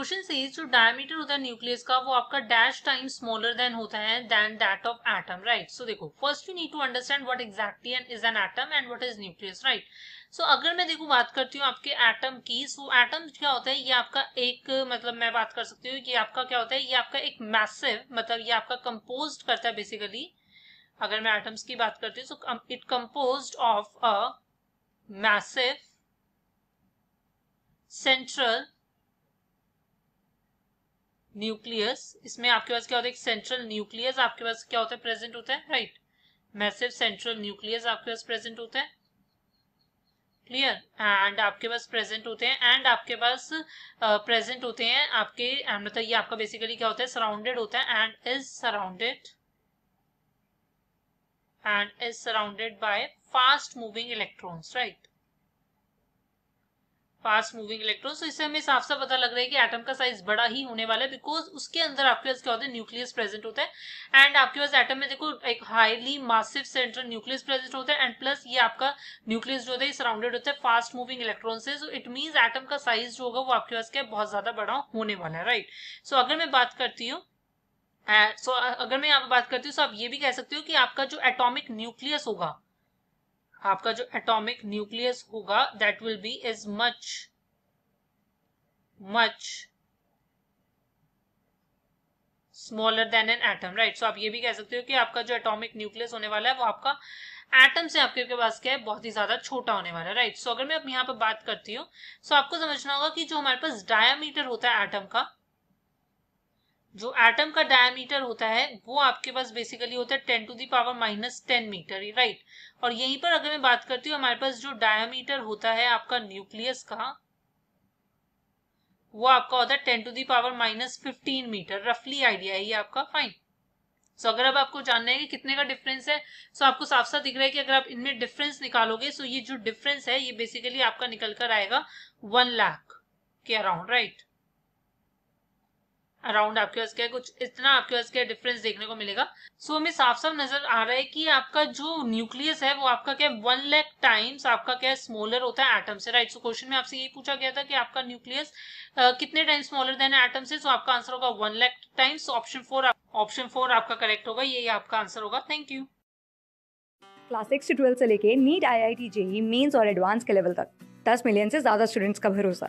Question से जो diameter होता है न्यूक्लियस का वो आपका डैश टाइम स्मॉलर देन होता है than that of atom right so देखो first you need to understand what exactly is an atom and what is nucleus right so अगर मैं देखो बात करती हूँ आपके एटम की सो so, एटम क्या होता है ये आपका एक मतलब मैं बात कर सकती हूँ कि आपका क्या होता है ये आपका एक मैसिव मतलब ये आपका कंपोज करता है बेसिकली अगर मैं एटम्स की बात करती हूँ it compose of a massive central nucleus इसमें आपके पास क्या होता है सेंट्रल न्यूक्लियस आपके पास क्या होता है प्रेजेंट होता है राइट मैसिव सेंट्रल न्यूक्लियस आपके पास प्रेजेंट होता है क्लियर एंड आपके पास प्रेजेंट होते हैं एंड आपके पास प्रेजेंट होते हैं आपके मतलब ये आपका बेसिकली क्या होता है सराउंडेड होता है and is surrounded and is surrounded by fast moving electrons right fast moving electron so तो इससे हमें साफ साफ पता लग रहा है कि एटम का साइज बड़ा ही होने वाला है बिकॉज उसके अंदर आपके पास क्या होता है न्यूक्लियस प्रेजेंट होता है एंड आपके पास एटम में देखो एक highly massive central nucleus present होता है एंड प्लस ये आपका न्यूक्लियस जो होता है सराउंडेड होता है फास्ट मूविंग इलेक्ट्रॉन से सो इट मीन एटम का साइज जो होगा वो आपके पास क्या बहुत ज्यादा बड़ा होने वाला है राइट right? सो so, अगर मैं बात करती हूँ सो uh, so, अगर मैं यहाँ पर बात करती हूँ सो so आप ये भी कह सकते हो कि आपका जो एटॉमिक न्यूक्लियस होगा आपका जो एटॉमिक न्यूक्लियस होगा that will be is much much smaller than an atom right so आप ये भी कह सकते हो कि आपका जो एटॉमिक न्यूक्लियस होने वाला है वो आपका एटम से आपके के पास क्या है बहुत ही ज्यादा छोटा होने वाला है राइट सो अगर मैं अब यहाँ पर बात करती हूँ सो so आपको समझना होगा कि जो हमारे पास डायामीटर होता है एटम का जो एटम का डायमीटर होता है वो आपके पास बेसिकली होता है ten to the power minus ten metre right और यहीं पर अगर मैं बात करती हूँ हमारे पास जो डायमीटर होता है आपका न्यूक्लियस का वो आपका होता है ten to the power minus fifteen metre रफली आइडिया है ये आपका फाइन सो so, अगर अब आपको जानना है कि कितने का डिफरेंस है सो so आपको साफ साफ दिख रहा है कि अगर आप इनमें डिफरेंस निकालोगे सो so ये जो डिफरेंस है ये बेसिकली आपका निकल कर आएगा वन लाख के अराउंड राइट अराउंड आपके पास क्या कुछ इतना आपके पास क्या डिफरेंस देखने को मिलेगा सो हमें साफ साफ नजर आ रहा है कि आपका जो न्यूक्लियस है वो आपका क्या वन लैख टाइम्स आपका क्या स्मॉलर होता है एटम से राइट सो क्वेश्चन में आपसे यही पूछा गया था कि आपका न्यूक्लियस कितने टाइम स्मॉलर देन एटम से सो आपका आंसर होगा one lakh times option four option four आपका करेक्ट होगा ये आपका आंसर होगा थैंक यू क्लास सिक्स से ट्वेल्व से लेके NEET IIT JEE mains और एडवांस के लेवल तक दस मिलियन से ज्यादा स्टूडेंट्स का भरोसा